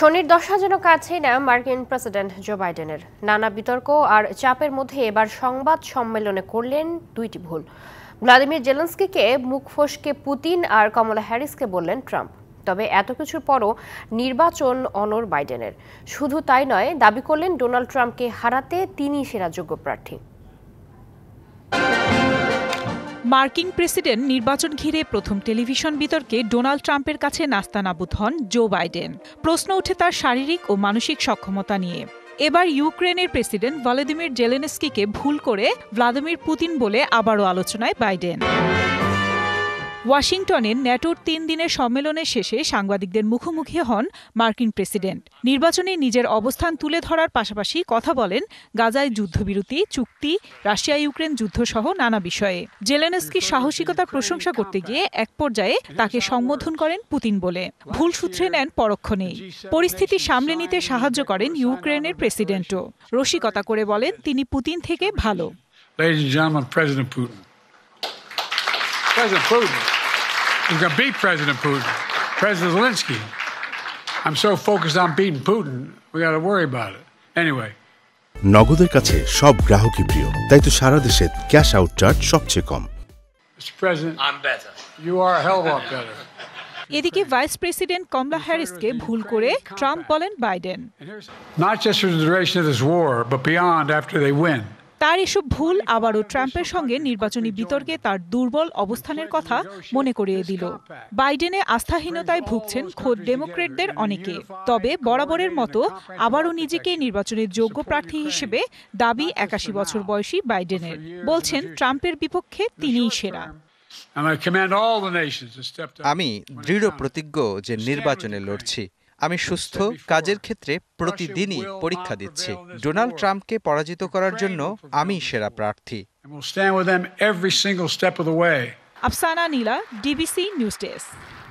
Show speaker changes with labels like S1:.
S1: শনির দশা যেন কাছেই না মার্কিন প্রেসিডেন্ট জো বাইডেনের নানা বিতর্ক আর চাপের মধ্যে এবার সংবাদ সম্মেলনে করলেন দুইটি ভুল ভ্লাদিমির জেলেন্সকিকে মুখ ফসকে পুতিন আর কমলা হ্যারিসকে বললেন ট্রাম্প তবে এত কিছুর পরও নির্বাচন অনর বাইডেনের শুধু তাই নয় দাবি করলেন ডোনাল্ড ট্রাম্পকে হারাতে তিনি সেরা যোগ্য প্রার্থী
S2: মার্কিন প্রেসিডেন্ট নির্বাচন ঘিরে প্রথম টেলিভিশন বিতর্কে ডোনাল্ড ট্রাম্পের কাছে নাস্তানাবুদ হন জো বাইডেন প্রশ্ন ওঠে তার শারীরিক ও মানসিক সক্ষমতা নিয়ে এবার ইউক্রেনের প্রেসিডেন্ট ভ্লাদিমির জেলেনস্কিকে ভুল করে ভ্লাদিমির পুতিন বলে আবারও আলোচনায় বাইডেন ওয়াশিংটনের ন্যাটোর তিন দিনের সম্মেলনের শেষে সাংবাদিকদের মুখোমুখি হন মার্কিন প্রেসিডেন্ট নির্বাচনে নিজের অবস্থান তুলে ধরার পাশাপাশি কথা বলেন গাজায় যুদ্ধবিরতি চুক্তি রাশিয়া ইউক্রেন যুদ্ধ সহ নানা বিষয়ে জেলেনস্কির সাহসিকতার প্রশংসা করতে গিয়ে এক পর্যায়ে তাকে সম্বোধন করেন পুতিন বলে ভুল সূত্রে নেন পরক্ষণেই পরিস্থিতি সামলে নিতে সাহায্য করেন ইউক্রেনের প্রেসিডেন্টও রসিকতা করে বলেন তিনি পুতিন
S3: থেকে ভালো President Putin. President Putin. He's going to beat President Putin, President Zelensky. I'm so focused on beating Putin, we got to worry about it. Anyway.
S1: নগদের কাছে সব গ্রাহকই
S2: প্রিয় তাই তো সারা দেশে ক্যাশ আউট চার্জ সবচেয়ে কম
S3: Mr. President, I'm better. You are a hell of a lot better.
S2: এদিকে ভাইস প্রেসিডেন্ট কমলা হ্যারিসকে ভুল করে ট্রাম্প বলেন Biden
S3: Not just for the duration of this war, but beyond after they win.
S2: তার এসব ভুল আবারও ট্রাম্পের সঙ্গে নির্বাচনী বিতর্কে তার দুর্বল অবস্থানের কথা মনে করিয়ে দিল বাইডেনে আস্থাহীনতায় ভুগছেন খোদ ডেমোক্রেটদের অনেকে তবে বরাবরের মতো আবারও নিজেকে নির্বাচনের যোগ্য প্রার্থী হিসেবে দাবি একাশি বছর বয়সী বাইডেনের বলছেন ট্রাম্পের বিপক্ষে তিনিই সেরা
S3: আমি দৃঢ় প্রতিজ্ঞ যে নির্বাচনে লড়ছি আমি সুস্থ কাজের ক্ষেত্রে প্রতিদিনই পরীক্ষা দিচ্ছি ডোনাল্ড ট্রাম্পকে পরাজিত করার জন্য আমি সেরা প্রার্থী
S2: Afsana Nila DBC news desk